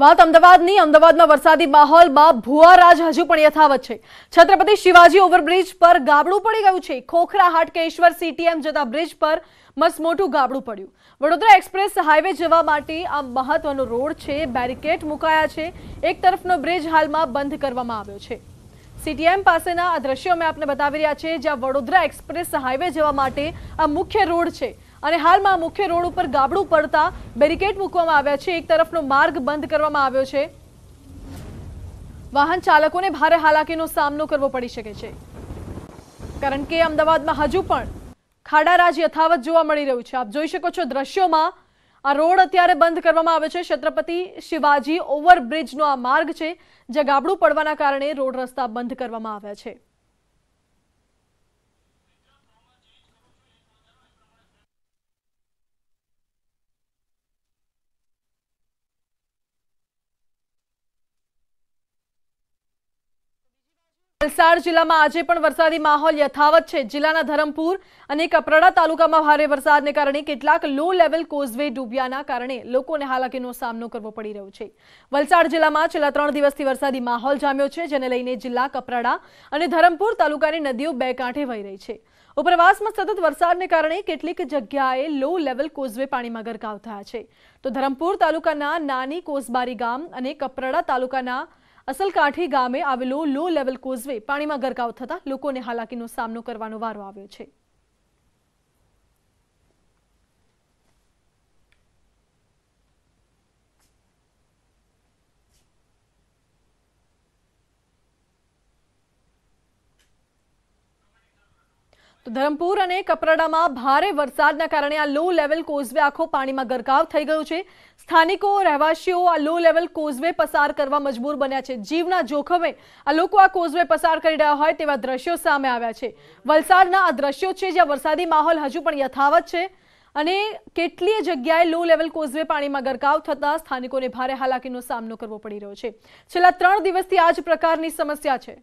વાત અમદાવાદની અમદાવાદમાં વરસાદી માહોલમાં ભુવારાજ હજુ પણ યથાવત છે છત્રપતિ શિવાજી ઓવરબ્રિજ પર ગાબડું પડી ગયું છે ખોખરા હાટકેશ્વર સીટીએમ જતા બ્રિજ પર મસ્ત મોટું ગાબડું પડ્યું વડોદરા એક્સપ્રેસ હાઈવે જવા માટે આ મહત્વનો રોડ છે બેરિકેટ મુકાયા છે એક તરફનો બ્રિજ હાલમાં બંધ કરવામાં આવ્યો છે સીટીએમ પાસેના આ દ્રશ્યો મેં આપને બતાવી રહ્યા છે જ્યાં વડોદરા એક્સપ્રેસ હાઈવે જવા માટે આ મુખ્ય રોડ છે અને હાલમાં મુખ્ય રોડ ઉપર ગાબડું પડતા બેરિકેડ મૂકવામાં આવ્યા છે એક તરફનો માર્ગ બંધ કરવામાં આવ્યો છે વાહન ચાલકોને ભારે હાલાકીનો સામનો કરવો પડી શકે છે કારણ કે અમદાવાદમાં હજુ પણ ખાડારાજ યથાવત જોવા મળી રહ્યું છે આપ જોઈ શકો છો દ્રશ્યોમાં આ રોડ અત્યારે બંધ કરવામાં આવ્યો છે છત્રપતિ શિવાજી ઓવરબ્રિજનો આ માર્ગ છે જે ગાબડું પડવાના કારણે રોડ રસ્તા બંધ કરવામાં આવ્યા છે વલસાડ જિલ્લામાં આજે પણ વરસાદી માહોલ યથાવત છે જિલ્લાના ધરમપુર અને કપરાડા તાલુકામાં ભારે વરસાદને કારણે કેટલાક લો લેવલ કોઝવે ડૂબ્યાના કારણે લોકોને હાલાકીનો સામનો કરવો પડી રહ્યો છે વલસાડ જિલ્લામાં છેલ્લા ત્રણ દિવસથી વરસાદી માહોલ જામ્યો છે જેને લઈને જિલ્લા કપરાડા અને ધરમપુર તાલુકાની નદીઓ બે કાંઠે વહી રહી છે ઉપરવાસમાં સતત વરસાદને કારણે કેટલીક જગ્યાએ લો લેવલ કોઝવે પાણીમાં ગરકાવ થયા છે તો ધરમપુર તાલુકાના નાની કોસબારી ગામ અને કપરાડા તાલુકાના અસલકાંઠી ગામે આવેલો લો લેવલ કોઝવે પાણીમાં ગરકાવ થતાં લોકોને હાલાકીનો સામનો કરવાનો વારો આવ્યો છે તો ધરમપુર અને કપરાડામાં ભારે વરસાદના કારણે આ લો લેવલ કોઝવે આખો પાણીમાં ગરકાવ થઈ ગયો છે સ્થાનિકો રહેવાસીઓ આ લો લેવલ કોઝવે પસાર કરવા મજબૂર બન્યા છે જીવના જોખમે આ લોકો આ કોઝવે પસાર કરી રહ્યા હોય તેવા દ્રશ્યો સામે આવ્યા છે વલસાડના આ દ્રશ્યો છે જ્યાં વરસાદી માહોલ હજુ પણ યથાવત છે અને કેટલીય જગ્યાએ લો લેવલ કોઝવે પાણીમાં ગરકાવ થતાં સ્થાનિકોને ભારે હાલાકીનો સામનો કરવો પડી રહ્યો છે છેલ્લા ત્રણ દિવસથી આ જ પ્રકારની સમસ્યા છે